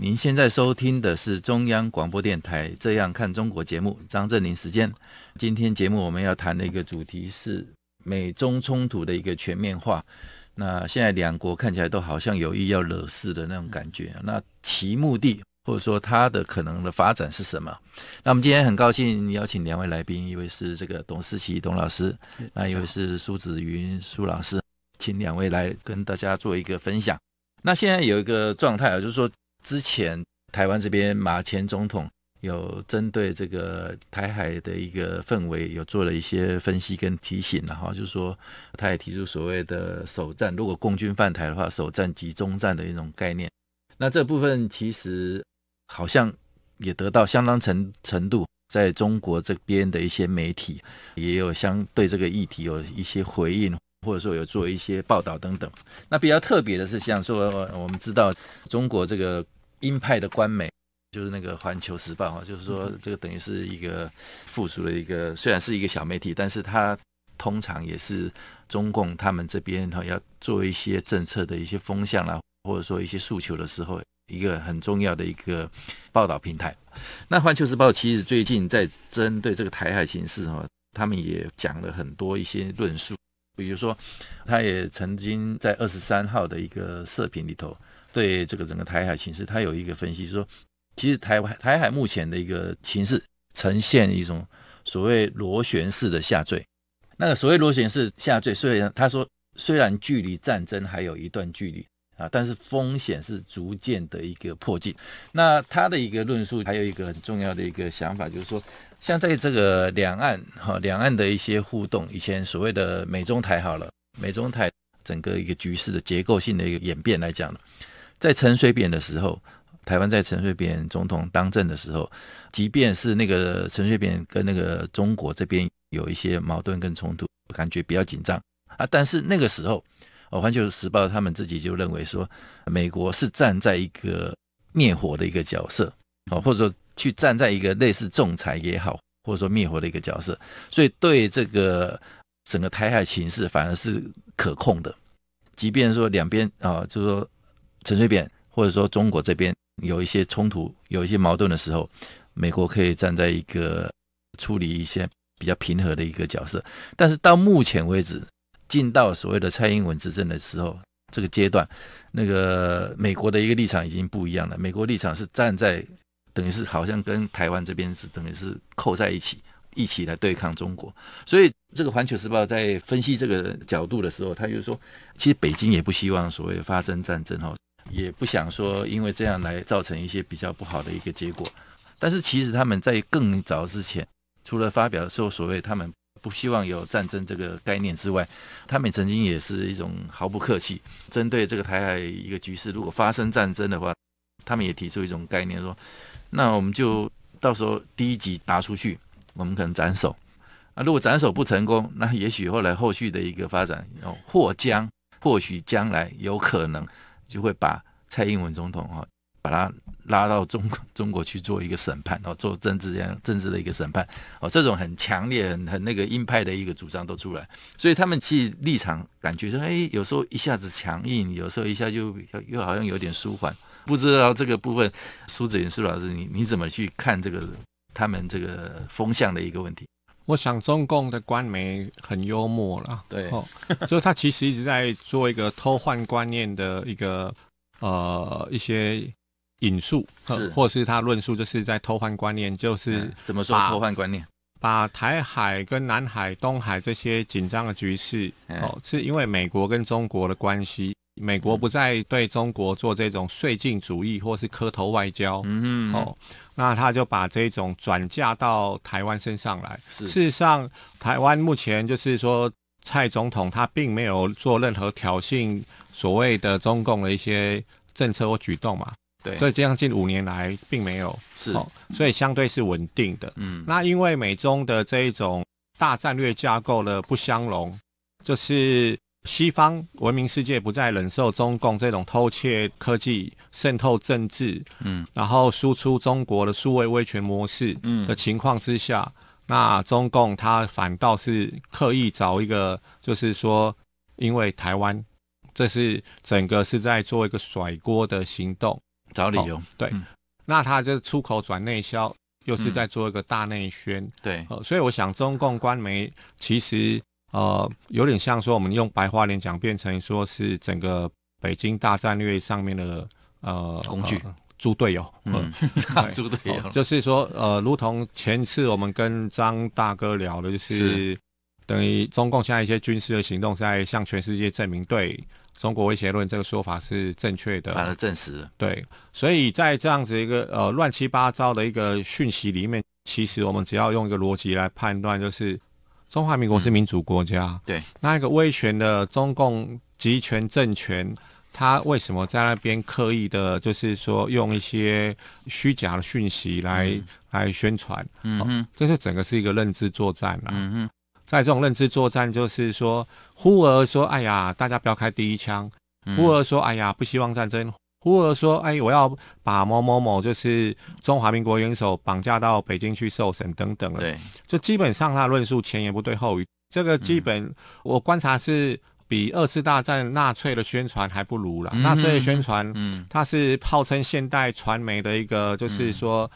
您现在收听的是中央广播电台《这样看中国》节目，张振林时间。今天节目我们要谈的一个主题是美中冲突的一个全面化。那现在两国看起来都好像有意要惹事的那种感觉。那其目的或者说它的可能的发展是什么？那我们今天很高兴邀请两位来宾，一位是这个董思琪董老师，那一位是苏子云苏老师，请两位来跟大家做一个分享。那现在有一个状态啊，就是说。之前台湾这边马前总统有针对这个台海的一个氛围，有做了一些分析跟提醒了哈，就是说他也提出所谓的“首战”，如果共军犯台的话，首战即中战的一种概念。那这部分其实好像也得到相当程程度，在中国这边的一些媒体也有相对这个议题有一些回应。或者说有做一些报道等等，那比较特别的是，像说我们知道中国这个鹰派的官媒，就是那个《环球时报》哈，就是说这个等于是一个附属的一个，虽然是一个小媒体，但是它通常也是中共他们这边哈要做一些政策的一些风向啦，或者说一些诉求的时候，一个很重要的一个报道平台。那《环球时报》其实最近在针对这个台海形势哈，他们也讲了很多一些论述。比如说，他也曾经在二十三号的一个视频里头，对这个整个台海形势，他有一个分析，说其实台湾台海目前的一个形势呈现一种所谓螺旋式的下坠。那个所谓螺旋式下坠，虽然他说虽然距离战争还有一段距离。啊，但是风险是逐渐的一个破近。那他的一个论述，还有一个很重要的一个想法，就是说，像在这个两岸哈两岸的一些互动，以前所谓的美中台好了，美中台整个一个局势的结构性的一个演变来讲，在陈水扁的时候，台湾在陈水扁总统当政的时候，即便是那个陈水扁跟那个中国这边有一些矛盾跟冲突，感觉比较紧张啊，但是那个时候。哦，《环球时报》他们自己就认为说，美国是站在一个灭火的一个角色，哦，或者说去站在一个类似仲裁也好，或者说灭火的一个角色，所以对这个整个台海形势反而是可控的。即便说两边啊，就说陈水扁或者说中国这边有一些冲突、有一些矛盾的时候，美国可以站在一个处理一些比较平和的一个角色。但是到目前为止，进到所谓的蔡英文执政的时候，这个阶段，那个美国的一个立场已经不一样了。美国立场是站在等于是好像跟台湾这边是等于是扣在一起，一起来对抗中国。所以这个《环球时报》在分析这个角度的时候，他就说，其实北京也不希望所谓发生战争哈，也不想说因为这样来造成一些比较不好的一个结果。但是其实他们在更早之前，除了发表的时候，所谓他们。不希望有战争这个概念之外，他们曾经也是一种毫不客气针对这个台海一个局势，如果发生战争的话，他们也提出一种概念说，那我们就到时候第一集打出去，我们可能斩首啊，如果斩首不成功，那也许后来后续的一个发展，或将或许将来有可能就会把蔡英文总统啊。把他拉到中 中国去做一个审判，哦，做政治这样政治的一个审判哦，这种很强烈、很很那个硬派的一个主张都出来，所以他们其实立场感觉说，哎，有时候一下子强硬，有时候一下就又好像有点舒缓，不知道这个部分，苏子云苏老师，你你怎么去看这个他们这个风向的一个问题？我想中共的官媒很幽默了，对，所以他其实一直在做一个偷换观念的一个呃一些。引述，或者是他论述，就是在偷换观念，就是怎么说偷换观念？把台海跟南海、东海这些紧张的局势，哦，是因为美国跟中国的关系，美国不再对中国做这种绥靖主义或是磕头外交，嗯，哦，那他就把这种转嫁到台湾身上来。事实上，台湾目前就是说，蔡总统他并没有做任何挑衅所谓的中共的一些政策或举动嘛。所以这样近五年来并没有是，所以相对是稳定的。嗯，那因为美中的这一种大战略架构的不相容，就是西方文明世界不再忍受中共这种偷窃科技、渗透政治，嗯，然后输出中国的数位威权模式，嗯的情况之下，那中共它反倒是刻意找一个，就是说，因为台湾，这是整个是在做一个甩锅的行动。找理由，对，那他就出口转内销，又是在做一个大内宣，对，所以我想中共官媒其实呃有点像说我们用白话来讲，变成说是整个北京大战略上面的呃工具，猪队友，嗯，猪队友，就是说呃，如同前次我们跟张大哥聊的，就是等于中共现在一些军事的行动，在向全世界证明对。中国威胁论这个说法是正确的，反而证实对。所以在这样子一个呃乱七八糟的一个讯息里面，其实我们只要用一个逻辑来判断，就是中华民国是民主国家，对那一个威权的中共集权政权，他为什么在那边刻意的，就是说用一些虚假的讯息来来宣传？嗯哼，这是整个是一个认知作战啦。嗯在这种认知作战，就是说，忽而说“哎呀，大家不要开第一枪”，忽而说“哎呀，不希望战争”，忽而说“哎，我要把某某某就是中华民国元首绑架到北京去受审”等等了。对，就基本上他论述前言不对后语，这个基本我观察是比二次大战纳粹的宣传还不如了。纳粹的宣传，嗯，它是号称现代传媒的一个，就是说。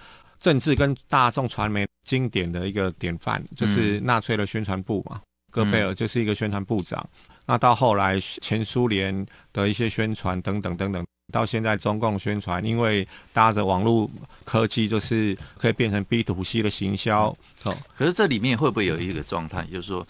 政治跟大众传媒经典的一个典范，就是纳粹的宣传部嘛，戈贝尔就是一个宣传部长。那到后来前苏联的一些宣传等等等等，到现在中共宣传，因为搭着网络科技，就是可以变成 B to C 的行销。哦，可是这里面会不会有一个状态，就是说，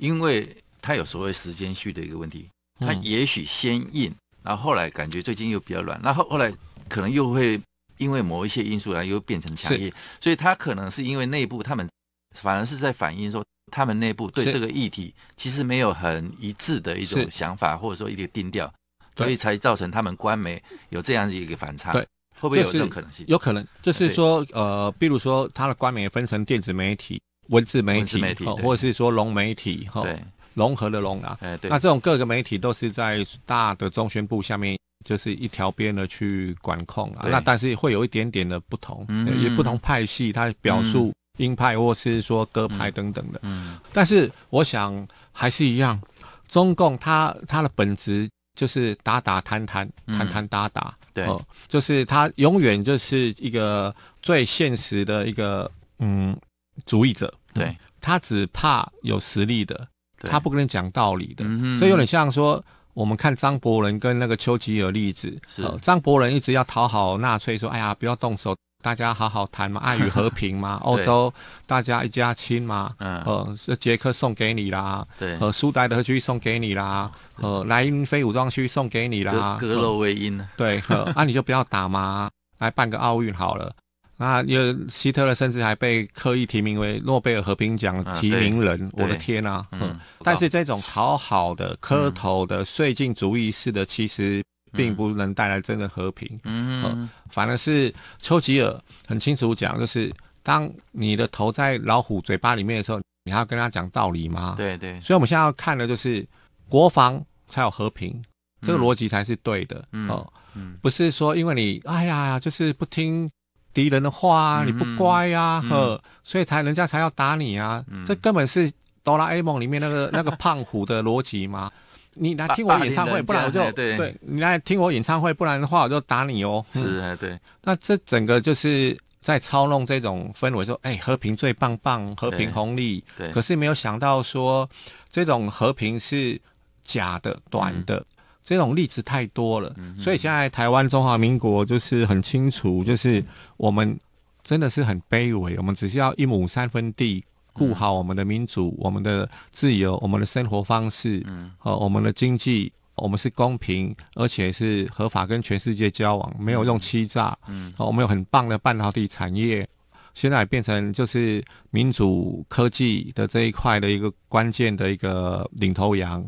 因为它有所谓时间序的一个问题，它也许先硬，然后后来感觉最近又比较软，那后后来可能又会。因为某一些因素然后又变成强硬，所以他可能是因为内部他们反而是在反映说他们内部对这个议题其实没有很一致的一种想法，或者说一个定调，所以才造成他们官媒有这样子一个反差。对，会不会有这种可能性？有可能。就是说，呃，比如说他的官媒分成电子媒体、文字媒体，媒体或者是说融媒体，对，融合的融啊。哎，对。那这种各个媒体都是在大的中宣部下面。就是一条边的去管控啊，那但是会有一点点的不同，也不同派系，它表述鹰派或是说鸽派等等的。嗯，但是我想还是一样，中共它它的本质就是打打谈谈，谈谈打打。对，就是它永远就是一个最现实的一个嗯主义者。对，他只怕有实力的，他不跟你讲道理的，所以有点像说。我们看张伯伦跟那个丘吉尔例子，是张伯伦一直要讨好纳粹，说：“哎呀，不要动手，大家好好谈嘛，爱与和平嘛，欧 洲大家一家亲嘛。”嗯，呃，捷克送给你啦，对，呃，苏丹德区送给你啦，呃，莱茵非武装区送给你啦，格洛为因、呢？对，那你就不要打嘛，来办个奥运好了。那有希特勒甚至还被刻意提名为诺贝尔和平奖提名人，我的天啊！嗯，但是这种讨好的磕头的、碎镜主义式的，其实并不能带来真的和平。嗯，反而是丘吉尔很清楚讲，就是当你的头在老虎嘴巴里面的时候，你还要跟他讲道理吗？对对。所以我们现在要看的就是国防才有和平，这个逻辑才是对的。嗯嗯，不是说因为你哎呀，就是不听。敌人的话，啊，你不乖呀，呵，所以才人家才要打你啊！这根本是哆啦 A 梦里面那个那个胖虎的逻辑嘛。你来听我演唱会，不然我就对；你来听我演唱会，不然的话我就打你哦。是啊，对。那这整个就是在操弄这种氛围，说哎，和平最棒棒，和平红利。对。可是没有想到说，这种和平是假的、短的。这种例子太多了，所以现在台湾中华民国就是很清楚，就是我们真的是很卑微，我们只需要一亩三分地，顾好我们的民主、我们的自由、我们的生活方式和我们的经济，我们是公平，而且是合法跟全世界交往，没有用欺诈。哦，我们有很棒的半导体产业，现在变成就是民主科技的这一块的一个关键的一个领头羊。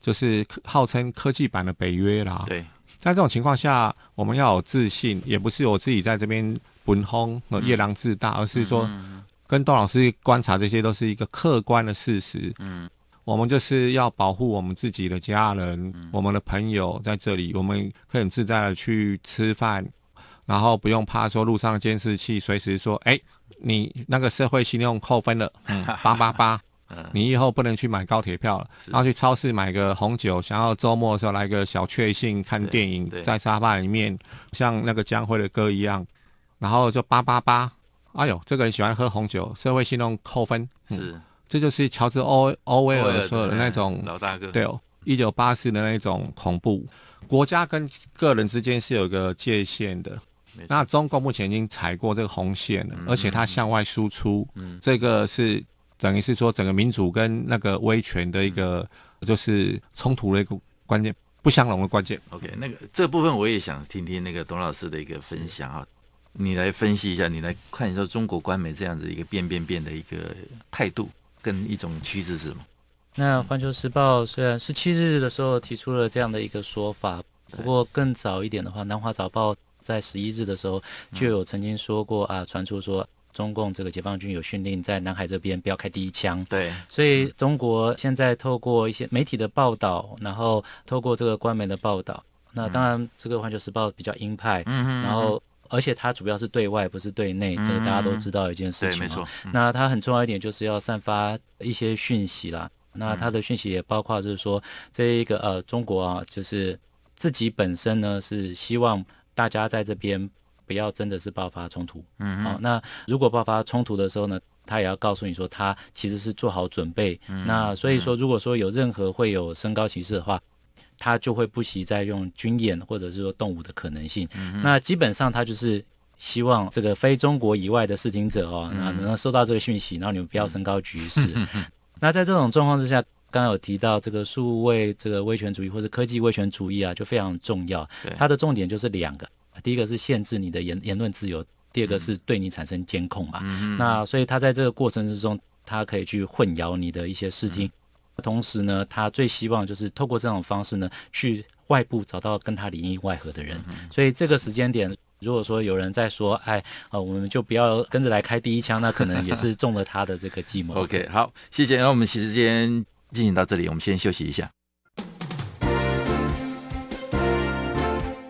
就是号称科技版的北约啦。对，在这种情况下，我们要有自信，也不是我自己在这边本和夜郎自大，而是说，跟段老师观察，这些都是一个客观的事实。嗯，我们就是要保护我们自己的家人、我们的朋友在这里，我们可以很自在的去吃饭，然后不用怕说路上监视器随时说，哎，你那个社会信用扣分了，八八八。你以后不能去买高铁票了，然后去超市买个红酒，想要周末的时候来个小确幸，看电影，在沙发里面，像那个江辉的歌一样，然后就叭叭叭，哎呦，这个人喜欢喝红酒，社会信用扣分，是，这就是乔治·欧欧威尔说的那种老大哥，对哦，一九八四的那种恐怖，国家跟个人之间是有个界限的，那中共目前已经踩过这个红线了，而且它向外输出，这个是。等于是说，整个民主跟那个威权的一个就是冲突的一个关键，不相容的关键。OK，那个这部分我也想听听那个董老师的一个分享啊，你来分析一下，你来看一下中国官媒这样子一个变变变的一个态度跟一种趋势是什么？那《环球时报》虽然十七日的时候提出了这样的一个说法，不过更早一点的话，《南华早报》在十一日的时候就有曾经说过啊，传出说。中共这个解放军有训令，在南海这边不要开第一枪。对，所以中国现在透过一些媒体的报道，然后透过这个官媒的报道，那当然这个《环球时报》比较鹰派，嗯、然后而且它主要是对外，不是对内，这个大家都知道一件事情。对，没错。那它很重要一点就是要散发一些讯息啦。那它的讯息也包括就是说，这一个呃，中国啊，就是自己本身呢是希望大家在这边。不要真的是爆发冲突，好，那如果爆发冲突的时候呢，他也要告诉你说，他其实是做好准备。那所以说，如果说有任何会有升高歧视的话，他就会不惜在用军演或者是说动武的可能性。那基本上他就是希望这个非中国以外的视听者哦，那能够收到这个讯息，然后你们不要升高局势。那在这种状况之下，刚刚有提到这个数位这个威权主义或者科技威权主义啊，就非常重要。它的重点就是两个。第一个是限制你的言言论自由，第二个是对你产生监控嘛。嗯、那所以他在这个过程之中，他可以去混淆你的一些视听，同时呢，他最希望就是透过这种方式呢，去外部找到跟他里应外合的人。所以这个时间点，如果说有人在说，哎，呃，我们就不要跟着来开第一枪，那可能也是中了他的这个计谋。OK，好，谢谢。那我们时间进行到这里，我们先休息一下。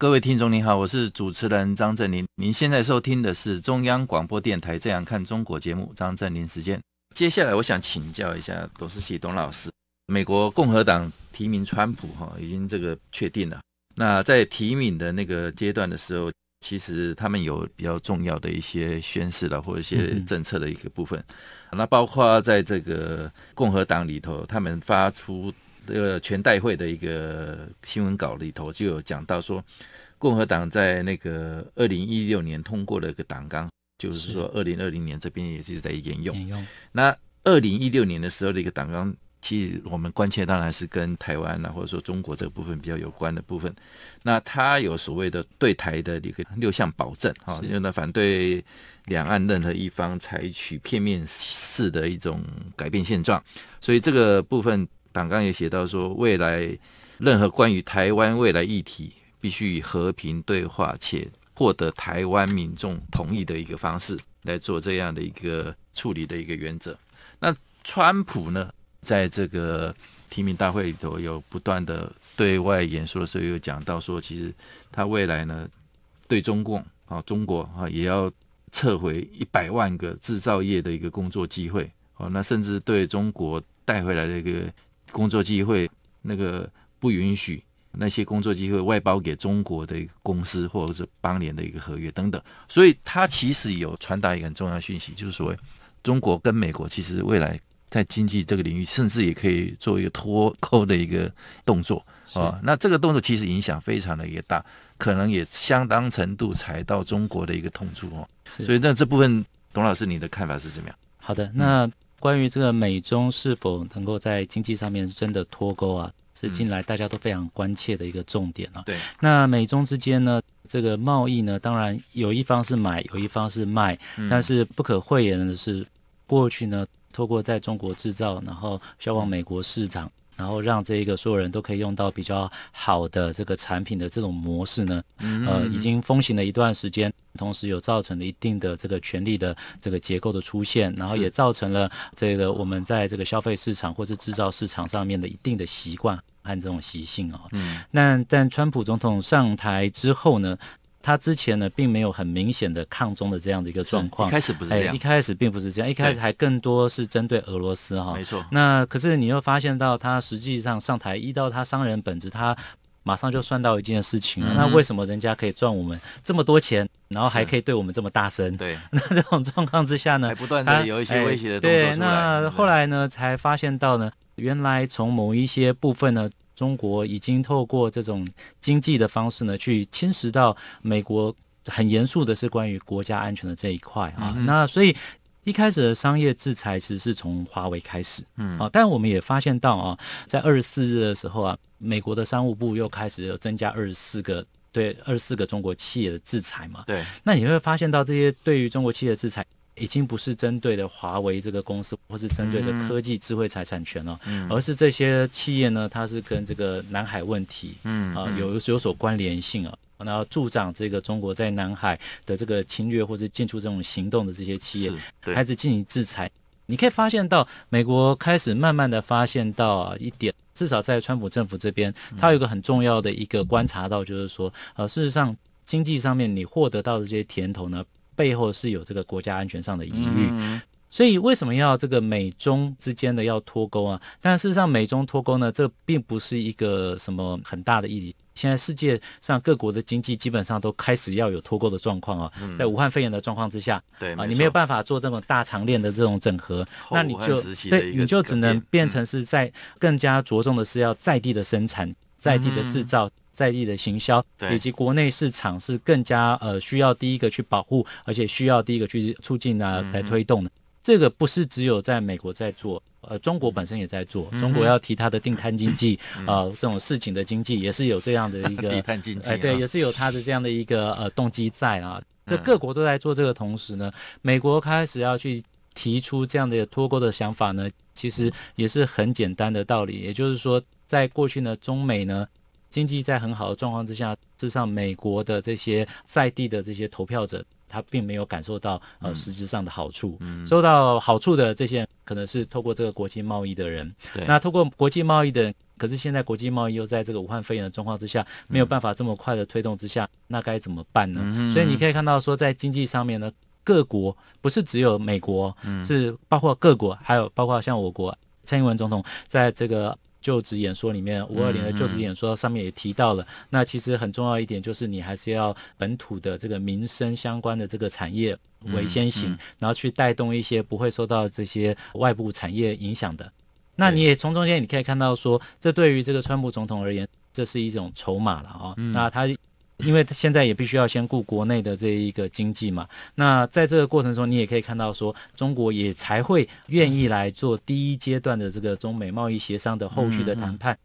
各位听众您好，我是主持人张振林。您现在收听的是中央广播电台《这样看中国》节目，张振林时间。接下来我想请教一下董思琪董老师，美国共和党提名川普哈已经这个确定了。那在提名的那个阶段的时候，其实他们有比较重要的一些宣誓了，或者一些政策的一个部分。那包括在这个共和党里头，他们发出。呃，全代会的一个新闻稿里头就有讲到说，共和党在那个二零一六年通过了一个党纲，就是说二零二零年这边也是在沿用。沿用。那二零一六年的时候的一个党纲，其实我们关切当然是跟台湾啊，或者说中国这个部分比较有关的部分。那他有所谓的对台的一个六项保证，啊，为呢反对两岸任何一方采取片面式的一种改变现状。所以这个部分。刚刚也写到说，未来任何关于台湾未来议题，必须以和平对话且获得台湾民众同意的一个方式来做这样的一个处理的一个原则。那川普呢，在这个提名大会里头有不断的对外演说的时候，有讲到说，其实他未来呢，对中共啊、中国啊，也要撤回一百万个制造业的一个工作机会。哦，那甚至对中国带回来的一个。工作机会那个不允许那些工作机会外包给中国的公司或者是邦联的一个合约等等，所以它其实有传达一个很重要讯息，就是所谓中国跟美国其实未来在经济这个领域，甚至也可以做一个脱钩的一个动作啊。那这个动作其实影响非常的一个大，可能也相当程度踩到中国的一个痛处哦。所以那这部分，董老师你的看法是怎么样？好的，那。关于这个美中是否能够在经济上面真的脱钩啊，是近来大家都非常关切的一个重点啊。对，那美中之间呢，这个贸易呢，当然有一方是买，有一方是卖，但是不可讳言的是，过去呢，透过在中国制造，然后销往美国市场。然后让这个所有人都可以用到比较好的这个产品的这种模式呢，呃，已经风行了一段时间，同时有造成了一定的这个权力的这个结构的出现，然后也造成了这个我们在这个消费市场或是制造市场上面的一定的习惯和这种习性啊。那但川普总统上台之后呢？他之前呢，并没有很明显的抗中的这样的一个状况。一开始不是这样，一开始并不是这样，一开始还更多是针对俄罗斯哈。没错。那可是你又发现到，他实际上上台，依到他商人本质，他马上就算到一件事情，那为什么人家可以赚我们这么多钱，然后还可以对我们这么大声？对。那这种状况之下呢，还不断的有一些威胁的动作对，那后来呢，才发现到呢，原来从某一些部分呢。中国已经透过这种经济的方式呢，去侵蚀到美国，很严肃的是关于国家安全的这一块啊。那所以一开始的商业制裁其实是从华为开始，嗯，好，但我们也发现到啊，在二十四日的时候啊，美国的商务部又开始有增加二十四个对二十四个中国企业的制裁嘛。对，那你会发现到这些对于中国企业的制裁。已经不是针对的华为这个公司，或是针对的科技智慧财产权了，而是这些企业呢，它是跟这个南海问题，啊有有所关联性啊，然后助长这个中国在南海的这个侵略或者进出这种行动的这些企业开始进行制裁。你可以发现到，美国开始慢慢的发现到啊、一点，至少在川普政府这边，他有一个很重要的一个观察到，就是说，呃，事实上经济上面你获得到的这些甜头呢。背后是有这个国家安全上的疑虑，所以为什么要这个美中之间的要脱钩啊？但事实上，美中脱钩呢，这并不是一个什么很大的议题。现在世界上各国的经济基本上都开始要有脱钩的状况啊。在武汉肺炎的状况之下，对啊，你没有办法做这种大长链的这种整合，那你就对，你就只能变成是在更加着重的是要在地的生产，在地的制造。在地的行销，以及国内市场是更加呃需要第一个去保护，而且需要第一个去促进啊来推动的。这个不是只有在美国在做，呃，中国本身也在做。中国要提它的定摊经济呃，这种事情的经济也是有这样的一个 地摊经济，对，也是有它的这样的一个呃动机在啊。这各国都在做这个同时呢，美国开始要去提出这样的脱钩的想法呢，其实也是很简单的道理，也就是说，在过去呢，中美呢。经济在很好的状况之下，至少美国的这些在地的这些投票者，他并没有感受到呃实质上的好处。嗯，受到好处的这些可能是透过这个国际贸易的人。那透过国际贸易的人，可是现在国际贸易又在这个武汉肺炎的状况之下，没有办法这么快的推动之下，那该怎么办呢？嗯。所以你可以看到说，在经济上面呢，各国不是只有美国，是包括各国，还有包括像我国，蔡英文总统在这个。就职演说里面，五二零的就职演说上面也提到了，那其实很重要一点就是你还是要本土的这个民生相关的这个产业为先行，然后去带动一些不会受到这些外部产业影响的。那你也从中间你可以看到说，这对于这个川普总统而言，这是一种筹码了啊。那他。因为现在也必须要先顾国内的这一个经济嘛，那在这个过程中，你也可以看到说，中国也才会愿意来做第一阶段的这个中美贸易协商的后续的谈判。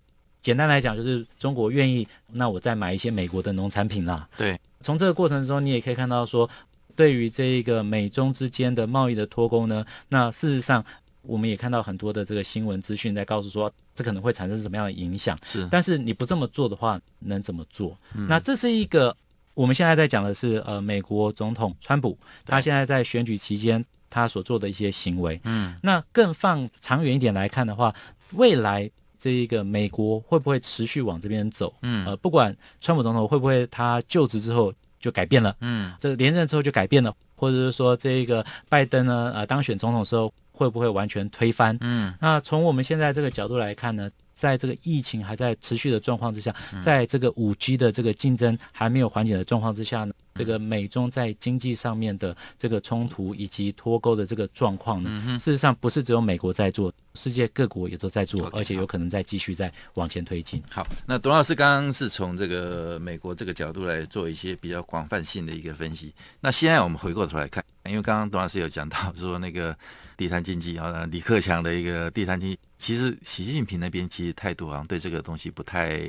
简单来讲，就是中国愿意，那我再买一些美国的农产品啦。对，从这个过程中，你也可以看到说，对于这一个美中之间的贸易的脱钩呢，那事实上。我们也看到很多的这个新闻资讯在告诉说，这可能会产生什么样的影响。是，但是你不这么做的话，能怎么做？嗯，那这是一个我们现在在讲的是，呃，美国总统川普他现在在选举期间他所做的一些行为。嗯，那更放长远一点来看的话，未来这一个美国会不会持续往这边走？嗯，呃，不管川普总统会不会他就职之后就改变了，嗯，这个连任之后就改变了，或者是说这个拜登呢，呃，当选总统时候。会不会完全推翻？嗯，那从我们现在这个角度来看呢，在这个疫情还在持续的状况之下，在这个五 G 的这个竞争还没有缓解的状况之下呢？这个美中在经济上面的这个冲突以及脱钩的这个状况呢，事实上不是只有美国在做，世界各国也都在做，而且有可能在继续在往前推进。好，那董老师刚刚是从这个美国这个角度来做一些比较广泛性的一个分析。那现在我们回过头来看，因为刚刚董老师有讲到说那个地摊经济啊，李克强的一个地摊经，济，其实习近平那边其实态度好像对这个东西不太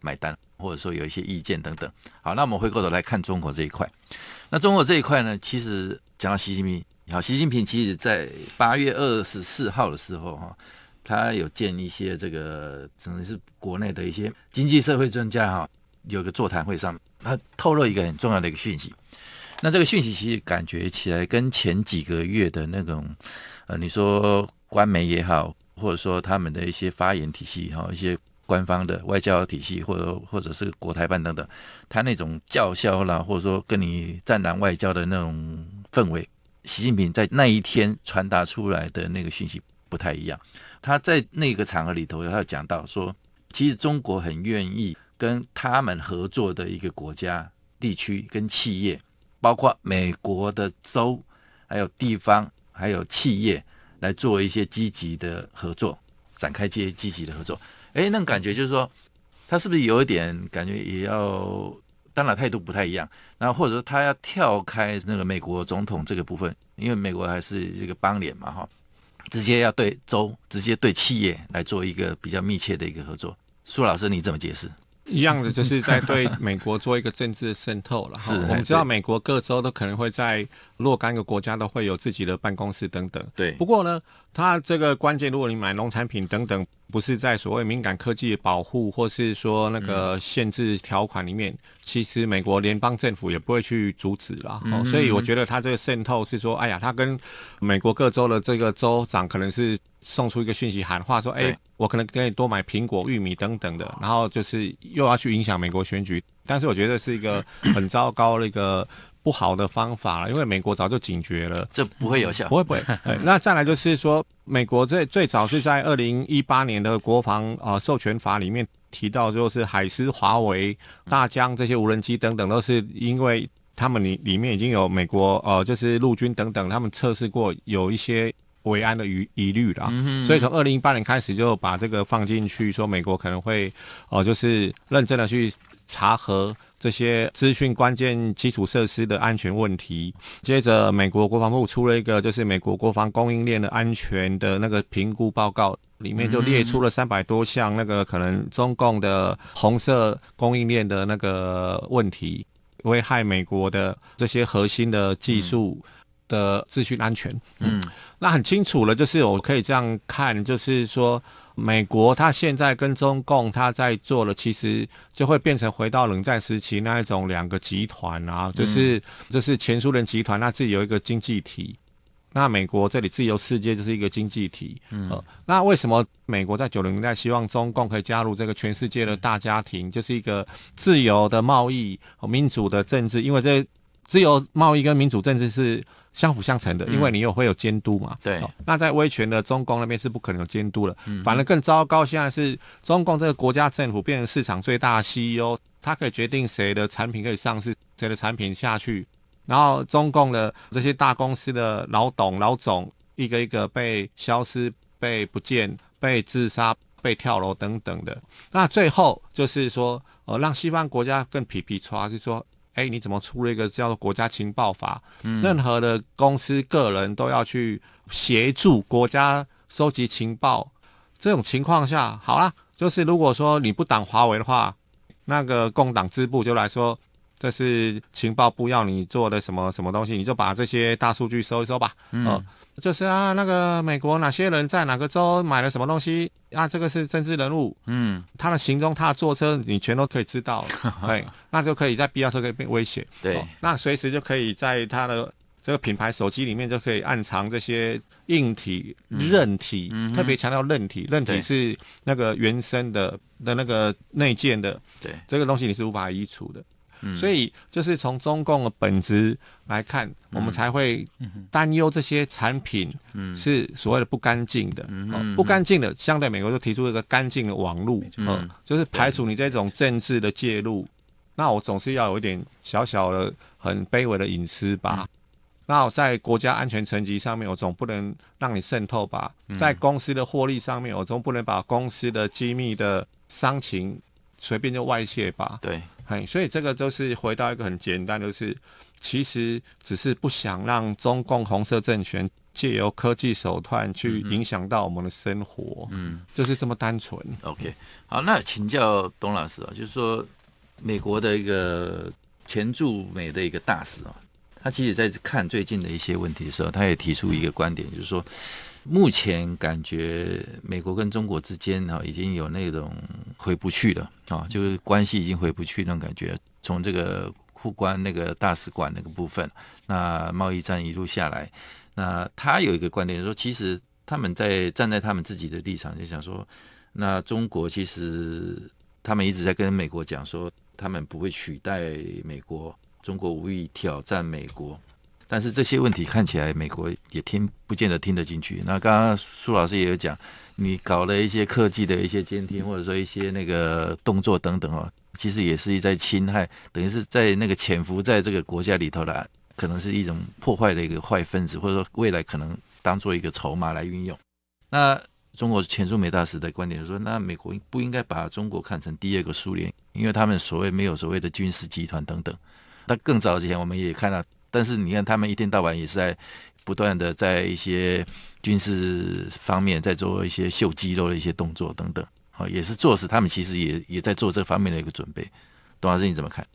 买单。或者说有一些意见等等。好，那我们回过头来看中国这一块。那中国这一块呢，其实讲到习近平，好，习近平其实在八月二十四号的时候，哈，他有见一些这个，可能是国内的一些经济社会专家，哈，有个座谈会上，他透露一个很重要的一个讯息。那这个讯息其实感觉起来跟前几个月的那种，呃，你说官媒也好，或者说他们的一些发言体系，哈，一些。官方的外交体系，或者或者是国台办等等，他那种叫嚣啦，或者说跟你战狼外交的那种氛围，习近平在那一天传达出来的那个讯息不太一样。他在那个场合里头，他讲到说，其实中国很愿意跟他们合作的一个国家、地区、跟企业，包括美国的州、还有地方、还有企业，来做一些积极的合作，展开这些积极的合作。哎，那感觉就是说，他是不是有一点感觉也要，当然态度不太一样。那或者说他要跳开那个美国总统这个部分，因为美国还是一个邦联嘛，哈，直接要对州，直接对企业来做一个比较密切的一个合作。苏老师，你怎么解释？一样的，就是在对美国做一个政治渗透了。哈。我们知道美国各州都可能会在若干个国家都会有自己的办公室等等。对。不过呢，它这个关键，如果你买农产品等等，不是在所谓敏感科技保护或是说那个限制条款里面，其实美国联邦政府也不会去阻止了。所以我觉得它这个渗透是说，哎呀，它跟美国各州的这个州长可能是。送出一个讯息喊话说：“哎，我可能给你多买苹果、玉米等等的。”然后就是又要去影响美国选举，但是我觉得是一个很糟糕的一个不好的方法了，因为美国早就警觉了，这不会有效，不会不会。那再来就是说，美国最最早是在二零一八年的国防呃授权法里面提到，就是海思、华为、大疆这些无人机等等，都是因为他们里里面已经有美国呃，就是陆军等等，他们测试过有一些。维安的疑疑虑了所以从二零一八年开始就把这个放进去，说美国可能会哦，就是认真的去查核这些资讯关键基础设施的安全问题。接着，美国国防部出了一个，就是美国国防供应链的安全的那个评估报告，里面就列出了三百多项那个可能中共的红色供应链的那个问题，危害美国的这些核心的技术的资讯安全。嗯。那很清楚了，就是我可以这样看，就是说，美国它现在跟中共它在做了，其实就会变成回到冷战时期那一种两个集团啊，就是就是前苏联集团，那自己有一个经济体，那美国这里自由世界就是一个经济体，嗯，那为什么美国在九零年代希望中共可以加入这个全世界的大家庭，就是一个自由的贸易、民主的政治，因为这自由贸易跟民主政治是。相辅相成的，因为你又会有监督嘛。对。那在威权的中共那边是不可能有监督了，反而更糟糕。现在是中共这个国家政府变成市场最大的 CEO，他可以决定谁的产品可以上市，谁的产品下去。然后中共的这些大公司的老董、老总，一个一个被消失、被不见、被自杀、被跳楼等等的。那最后就是说，呃，让西方国家更皮皮戳，就是说。哎，你怎么出了一个叫做《国家情报法》？任何的公司、个人都要去协助国家收集情报。这种情况下，好啊，就是如果说你不挡华为的话，那个共党支部就来说，这是情报部要你做的什么什么东西，你就把这些大数据收一收吧。嗯。就是啊，那个美国哪些人在哪个州买了什么东西啊？这个是政治人物，嗯，他的行踪、他的坐车，你全都可以知道，对，那就可以在必要时候可以被威胁，对，那随时就可以在他的这个品牌手机里面就可以暗藏这些硬体、韧体，特别强调韧体，韧体是那个原生的的那个内建的，对，这个东西你是无法移除的。所以，就是从中共的本质来看，我们才会担忧这些产品是所谓的不干净的。嗯，不干净的，相对美国就提出一个干净的网络，嗯，就是排除你这种政治的介入。那我总是要有一点小小的、很卑微的隐私吧？那我在国家安全层级上面，我总不能让你渗透吧？在公司的获利上面，我总不能把公司的机密的伤情随便就外泄吧？对。哎，所以这个就是回到一个很简单，就是其实只是不想让中共红色政权借由科技手段去影响到我们的生活，嗯，就是这么单纯。OK，好，那请教董老师啊，就是说美国的一个前驻美的一个大使啊，他其实，在看最近的一些问题的时候，他也提出一个观点，就是说。目前感觉美国跟中国之间哈已经有那种回不去了啊，就是关系已经回不去那种感觉。从这个互关那个大使馆那个部分，那贸易战一路下来，那他有一个观点说，其实他们在站在他们自己的立场，就想说，那中国其实他们一直在跟美国讲说，他们不会取代美国，中国无意挑战美国。但是这些问题看起来，美国也听不见得听得进去。那刚刚苏老师也有讲，你搞了一些科技的一些监听，或者说一些那个动作等等哦，其实也是一在侵害，等于是在那个潜伏在这个国家里头的，可能是一种破坏的一个坏分子，或者说未来可能当做一个筹码来运用。那中国前驻美大使的观点说，那美国不应该把中国看成第二个苏联，因为他们所谓没有所谓的军事集团等等。那更早之前，我们也看到。但是你看，他们一天到晚也是在不断的在一些军事方面在做一些秀肌肉的一些动作等等，好，也是做事。他们其实也也在做这方面的一个准备。董老师你怎么看？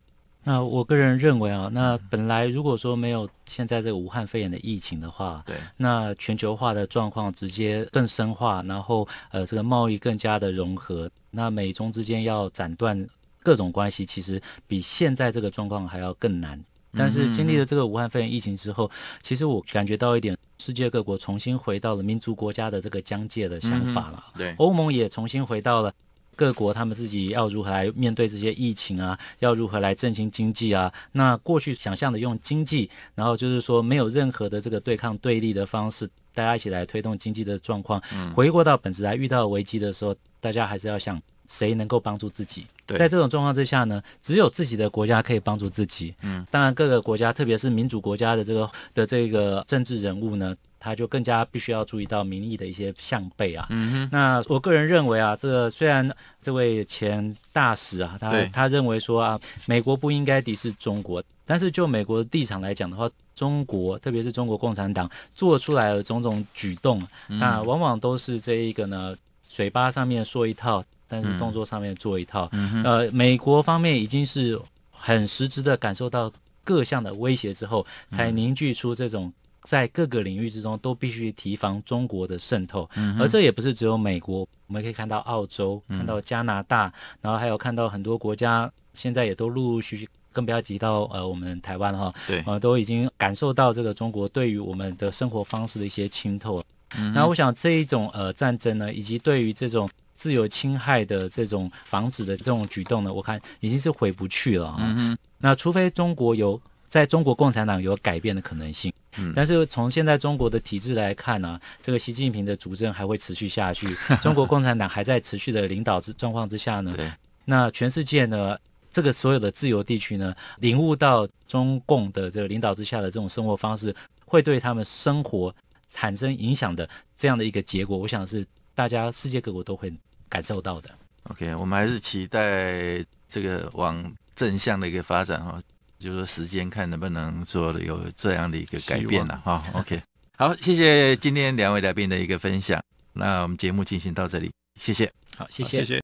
那我个人认为啊，那本来如果说没有现在这个武汉肺炎的疫情的话，对，那全球化的状况直接更深化，然后呃，这个贸易更加的融合，那美中之间要斩断各种关系，其实比现在这个状况还要更难。但是经历了这个武汉肺炎疫情之后，其实我感觉到一点，世界各国重新回到了民族国家的这个疆界的想法了。对，欧盟也重新回到了各国他们自己要如何来面对这些疫情啊，要如何来振兴经济啊。那过去想象的用经济，然后就是说没有任何的这个对抗对立的方式，大家一起来推动经济的状况，回过到本质来，遇到危机的时候，大家还是要想谁能够帮助自己？在这种状况之下呢，只有自己的国家可以帮助自己。嗯，当然各个国家，特别是民主国家的这个的这个政治人物呢，他就更加必须要注意到民意的一些向背啊。嗯哼。那我个人认为啊，这个虽然这位前大使啊，他他认为说啊，美国不应该敌视中国，但是就美国立场来讲的话，中国特别是中国共产党做出来的种种举动，那往往都是这一个呢，嘴巴上面说一套。但是动作上面做一套，呃，美国方面已经是很实质的感受到各项的威胁之后，才凝聚出这种在各个领域之中都必须提防中国的渗透。而这也不是只有美国，我们可以看到澳洲，看到加拿大，然后还有看到很多国家，现在也都陆陆续续，更不要提到呃我们台湾哈，对，呃都已经感受到这个中国对于我们的生活方式的一些清透。那我想这一种呃战争呢，以及对于这种。自由侵害的这种防止的这种举动呢，我看已经是回不去了啊。嗯嗯。那除非中国有，在中国共产党有改变的可能性。嗯。但是从现在中国的体制来看呢，这个习近平的主政还会持续下去，中国共产党还在持续的领导之状况之下呢。那全世界呢，这个所有的自由地区呢，领悟到中共的这个领导之下的这种生活方式，会对他们生活产生影响的这样的一个结果，我想是大家世界各国都会。感受到的。OK，我们还是期待这个往正向的一个发展哈，就是说时间看能不能说有这样的一个改变了哈。OK，好，谢谢今天两位来宾的一个分享。那我们节目进行到这里，谢谢。好，谢谢，谢谢。